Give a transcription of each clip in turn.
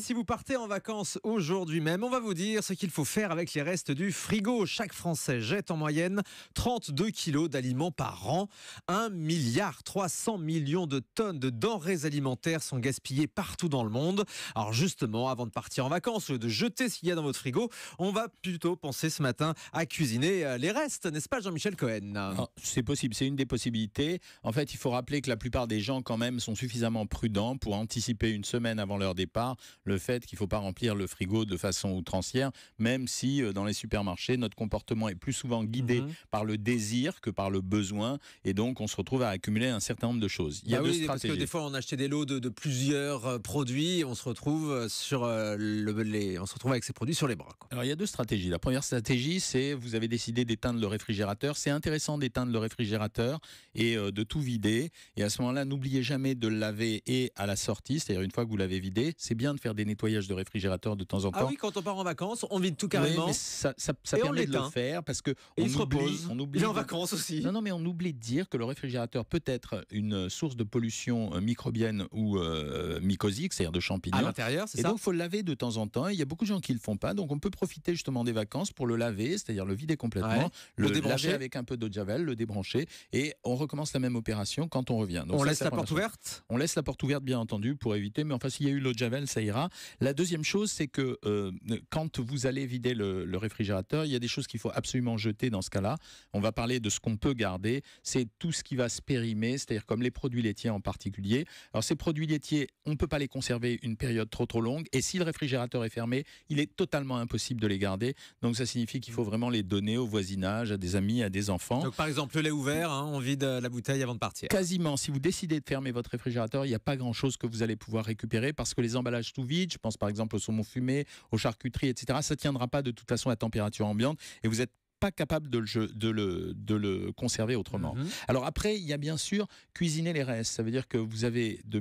Si vous partez en vacances aujourd'hui même, on va vous dire ce qu'il faut faire avec les restes du frigo. Chaque Français jette en moyenne 32 kilos d'aliments par an. 1 milliard 300 millions de tonnes de denrées alimentaires sont gaspillées partout dans le monde. Alors justement, avant de partir en vacances, au lieu de jeter ce qu'il y a dans votre frigo, on va plutôt penser ce matin à cuisiner euh, les restes, n'est-ce pas Jean-Michel Cohen ah, C'est possible, c'est une des possibilités. En fait, il faut rappeler que la plupart des gens quand même sont suffisamment prudents pour anticiper une semaine avant leur départ le fait qu'il ne faut pas remplir le frigo de façon outrancière, même si euh, dans les supermarchés, notre comportement est plus souvent guidé mhm. par le désir que par le besoin, et donc on se retrouve à accumuler un certain nombre de choses. Il y a bah deux stratégies. Parce que des fois, on achetait des lots de, plusieurs euh, produits, on se retrouve euh, sur le, les, on se retrouve avec ces produits sur les bras. Alors il y a deux stratégies. La première stratégie, c'est vous avez décidé d'éteindre le réfrigérateur. C'est intéressant d'éteindre le réfrigérateur et de tout vider. Et à ce moment-là, n'oubliez jamais de le laver et à la sortie, c'est-à-dire une fois que vous l'avez vidé, c'est bien de faire des nettoyages de réfrigérateurs de temps en ah temps. Ah oui, quand on part en vacances, on vide tout carrément. ça, permet de le faire parce que on se oublie, repose. On oublie il est en vacances aussi. Non, non, mais on oublie de dire que le réfrigérateur peut être une source de pollution euh, microbienne ou euh, mycosique, c'est-à-dire de champignons. À l'intérieur, c'est ça. Et donc, faut le laver de temps en temps. il y a beaucoup de gens qui le font pas, donc on peut profiter justement des vacances pour le laver, c'est-à-dire le vider complètement, le, débrancher avec un peu d'eau de javel, le débrancher, et on recommence la même opération quand on revient. Donc on laisse la porte ouverte. On laisse la porte ouverte, bien entendu, pour éviter. Mais enfin, s'il y a eu l'eau de javel, ça ira. La deuxième chose, c'est que euh, quand vous allez vider le, réfrigérateur, il y a des choses qu'il faut absolument jeter dans ce cas-là. On va parler de ce qu'on peut garder. C'est tout ce qui va se périmer, c'est-à-dire comme les produits laitiers en particulier. Alors ces produits laitiers, on ne peut pas les conserver une période trop trop longue. Et si le réfrigérateur est fermé, il est totalement impossible de les garder. Donc ça signifie qu'il faut vraiment les donner au voisinage, à des amis, à des enfants. Donc par exemple le lait ouvert, hein, on vide euh, la bouteille avant de partir. Quasiment. Si vous décidez de fermer votre réfrigérateur, il n'y a pas grand-chose que vous allez pouvoir récupérer parce que les emballages tout vides je pense par exemple au saumon fumé, aux charcuteries, etc. Ça tiendra pas de toute façon à température ambiante et vous êtes pas capable de le, de de le conserver autrement. Mhm. Alors après, il y a bien sûr cuisiner les restes. Ça veut dire que vous avez de,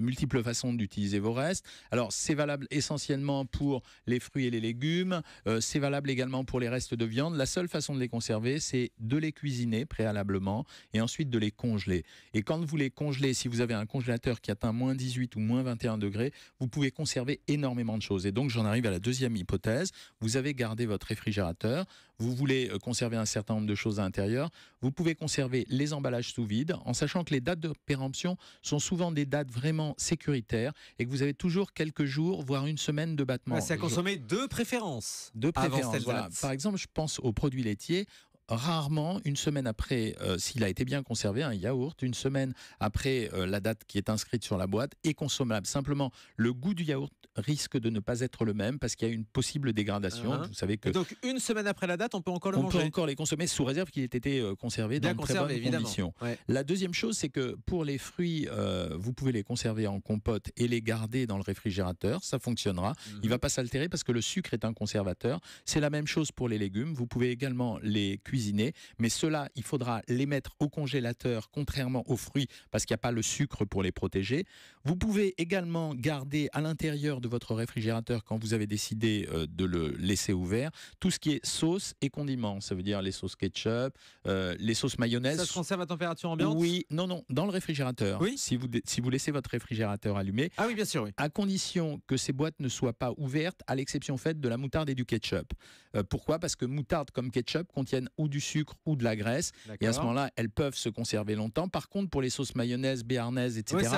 multiples façons d'utiliser vos restes. Alors c'est valable essentiellement pour les fruits et les légumes. Euh, c'est valable également pour les restes de viande. La seule façon de les conserver, c'est de les cuisiner préalablement et ensuite de les congeler. Et quand vous les congelez, si vous avez un congélateur qui atteint moins 18 ou moins 21 degrés, vous pouvez conserver énormément de choses. Et donc j'en arrive à la deuxième hypothèse. Vous avez gardé votre réfrigérateur, vous voulez euh, conserver un certain nombre de choses à l'intérieur, vous pouvez conserver les emballages sous vide, en sachant que les dates de péremption sont souvent des dates vraiment sécuritaires et que vous avez toujours quelques jours, voire une semaine de battement. Ah, ça c'est à consommer deux préférences. De préférence. Par exemple, je pense aux produits laitiers rarement une semaine après, euh, s'il a été bien conservé, un yaourt, une semaine après euh, la date qui est inscrite sur la boîte, est consommable. Simplement, le goût du yaourt risque de ne pas être le même parce qu'il y a une possible dégradation. Ah ah. Vous savez que donc une semaine après la date, on peut encore le on peut encore les consommer sous réserve qu'il ait été euh, conservé dans de très bonnes conditions. La deuxième chose, c'est que pour les fruits, vous pouvez les conserver en compote et les garder dans le réfrigérateur, ça fonctionnera. Il Il mhm. va pas s'altérer parce que le sucre est un conservateur. C'est la même chose pour les légumes. Vous pouvez également les cuisiner. Mais cela, il faudra les mettre au congélateur, contrairement aux fruits, parce qu'il n'y a pas le sucre pour les protéger. Vous pouvez également garder à l'intérieur de votre réfrigérateur, quand vous avez décidé euh, de le laisser ouvert, tout ce qui est sauce et condiments. Ça veut dire les sauces ketchup, euh, les sauces mayonnaise. Ça se conserve à température ambiante Oui, non, non, dans le réfrigérateur. Oui. Si vous, si vous laissez votre réfrigérateur allumé. Ah oui, bien sûr, À condition que ces boîtes ne soient pas ouvertes, à l'exception faite de la moutarde et du ketchup. Euh, pourquoi Parce que moutarde comme ketchup contiennent ou du sucre ou de la graisse. Et à ce moment-là, elles peuvent se conserver longtemps. Par contre, pour les sauces mayonnaise, béarnaise, etc.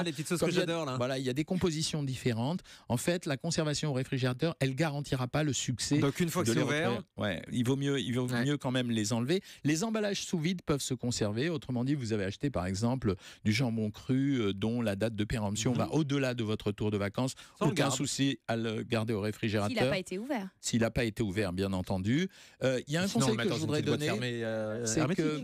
j'adore Voilà, il y a des compositions différentes. En fait, la conservation au réfrigérateur, elle garantira pas le succès. Donc une fois que c'est ouvert, ouais, il vaut mieux, il vaut mieux quand même les enlever. Les emballages sous vide peuvent se conserver. Autrement dit, vous avez acheté par exemple du jambon cru euh, dont la date de péremption mhm. va au-delà de votre tour de vacances. Aucun souci à le garder au réfrigérateur. S'il n'a pas été ouvert. S'il n'a pas été ouvert, bien entendu. Euh, il y a un conseil que je voudrais donner. Mais euh, c'est euh, Que...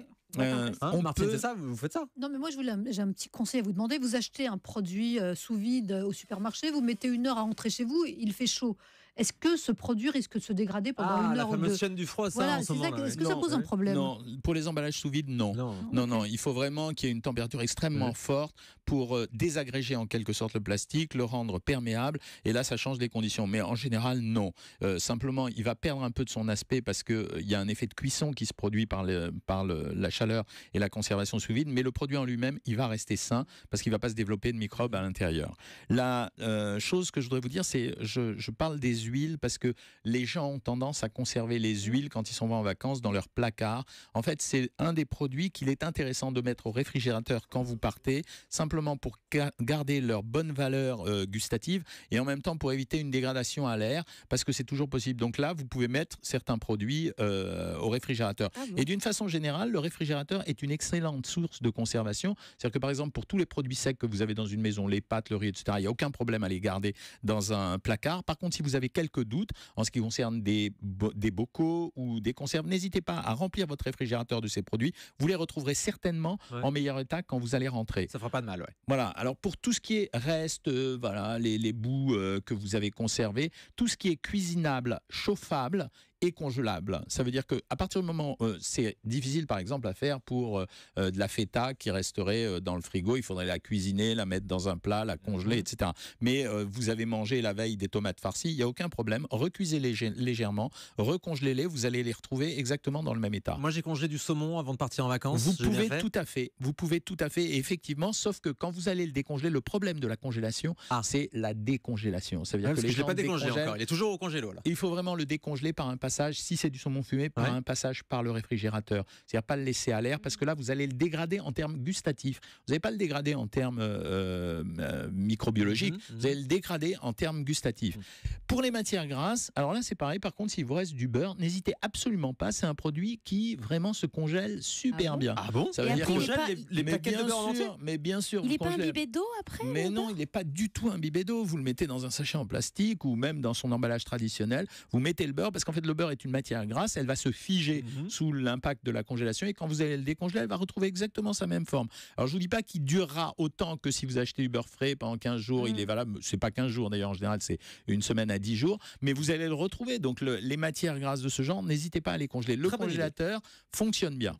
on ça Vous faites ça Non, mais moi, j'ai un petit conseil à vous demander. Vous achetez un produit euh, sous vide au supermarché, vous mettez une heure à rentrer chez vous, il fait chaud. Est-ce que ce produit risque de se dégrader pendant ah, une heure la ou deux du froid, ça, Est-ce que ça pose un problème Non, pour les emballages sous vide, non. Non, non, il faut vraiment qu'il y ait une température extrêmement forte pour euh, désagréger en quelque sorte le plastique, le rendre perméable, et là, ça change les conditions. Mais en général, non. Euh, simplement, il va perdre un peu de son aspect parce qu'il euh, il y a un effet de cuisson qui se produit par, le, par la chaleur et la conservation sous vide, mais le produit en lui-même, il va rester sain parce qu'il ne va pas se développer de microbes à l'intérieur. La chose que je voudrais vous dire, c'est, je, je parle des huiles parce que les gens ont tendance à conserver les mmh. huiles quand ils sont en vacances dans leur placard. En fait, c'est un des produits qu'il est intéressant de mettre au réfrigérateur quand vous partez, simplement pour garder leur bonne valeur euh, gustative et en même temps pour éviter une dégradation à l'air parce que c'est toujours possible. Donc là, vous pouvez mettre certains produits euh, au réfrigérateur. Ah et d'une façon générale, le réfrigérateur est une excellente source de conservation. C'est-à-dire que par exemple, pour tous les produits secs que vous avez dans une maison, les pâtes, le riz, etc., il n'y a aucun problème à les garder dans un placard. Par contre, si vous avez quelques doutes en ce qui concerne des, des bocaux ou des conserves, n'hésitez pas à remplir votre réfrigérateur de ces produits. Vous les retrouverez certainement en meilleur état quand vous allez rentrer. Ça fera pas de mal, Voilà. Alors pour tout ce qui est reste, euh, voilà, les, les bouts euh, que vous avez conservés, tout ce qui est cuisinable, chauffable et congelable. Ça veut dire que à partir du moment, euh, c'est difficile par exemple à faire pour euh, de la feta qui resterait euh, dans le frigo. Il faudrait la cuisiner, la mettre dans un plat, la congeler, mhm. etc. Mais vous avez mangé la veille des tomates farcies, il y a aucun problème. Recuisez les légèrement, recongelez-les, vous allez les retrouver exactement dans le même état. Moi, j'ai congelé du saumon avant de partir en vacances. Vous pouvez tout à fait, vous pouvez tout à fait, effectivement, sauf que quand vous allez le décongeler, le problème de la congélation, ah. c'est la décongélation. Ça veut dire ah, que, pas décongelé Il est toujours au congélo là. Il faut vraiment le décongeler par un si c'est du saumon fumé, par un passage par le réfrigérateur. C'est-à-dire pas le laisser à l'air, parce que là, vous allez le dégrader en termes gustatifs. Vous n'allez pas le dégrader en termes euh, euh, microbiologiques, mhm, vous allez mhm. le dégrader en termes gustatifs. Mhm. Pour les matières grasses, alors là, c'est pareil. Par contre, s'il vous reste du beurre, n'hésitez absolument pas. C'est un produit qui vraiment se congèle super ah bien. Ah bon Ça les, de Mais bien sûr. Il n'est pas imbibé d'eau après Mais non, il n'est pas du tout imbibé d'eau. Vous le mettez dans un sachet en plastique ou même dans son emballage traditionnel. Vous mettez le beurre parce qu'en fait, le est une matière grasse, elle va se figer mhm. sous l'impact de la congélation et quand vous allez le décongeler, elle va retrouver exactement sa même forme. Alors je vous dis pas qu'il durera autant que si vous achetez du beurre frais pendant 15 jours, il mhm. est valable, c'est pas 15 jours d'ailleurs en général, c'est une semaine à 10 jours, mais vous allez le retrouver. Donc les matières grasses de ce genre, n'hésitez pas à les congeler. Le congélateur fonctionne bien.